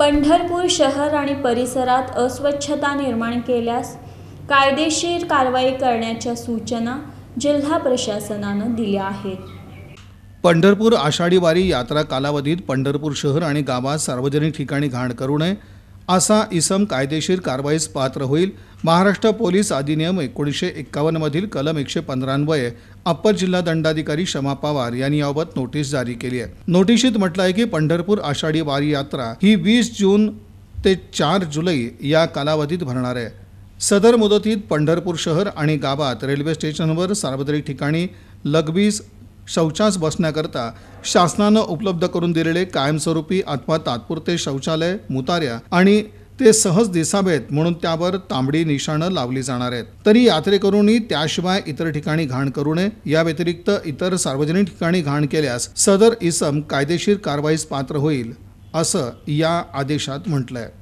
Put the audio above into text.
पंढरपूर शहर आणि परिसरात अस्वच्छता निर्माण केल्यास कायदेशीर कारवाई करण्याच्या सूचना जिल्हा प्रशासनानं दिल्या आहेत पंढरपूर आषाढी वारी यात्रा कालावधीत पंढरपूर शहर आणि गावात सार्वजनिक ठिकाणी घाण करू नये असा इसम कायदेशीर कारवाईस पात्र होईल महाराष्ट्र पोलीस अधिनियम एकोणीसशे एक्कावन्नमधील कलम एकशे पंधरान्वये अप्पर जिल्हा दंडाधिकारी शमा पवार यांनी याबाबत नोटीस जारी केली आहे नोटिशीत म्हटलं आहे की पंढरपूर आषाढी वारी यात्रा ही वीस जून ते चार जुलै या कालावधीत भरणार आहे सदर मुदतीत पंढरपूर शहर आणि गावात रेल्वे स्टेशनवर सार्वजनिक ठिकाणी लगबीज शौचास बसण्याकरता शासनानं उपलब्ध करून दिलेले कायमस्वरूपी अथवा तात्पुरते शौचालय मुतार्या आणि ते सहज दिसावेत म्हणून त्यावर तांबडी निशाणं लावली जाणार आहेत तरी यात्रेकरूंनी त्याशिवाय इतर ठिकाणी घाण करू नये या व्यतिरिक्त इतर सार्वजनिक ठिकाणी घाण केल्यास सदर इसम कायदेशीर कारवाईस पात्र होईल असं या आदेशात म्हटलंय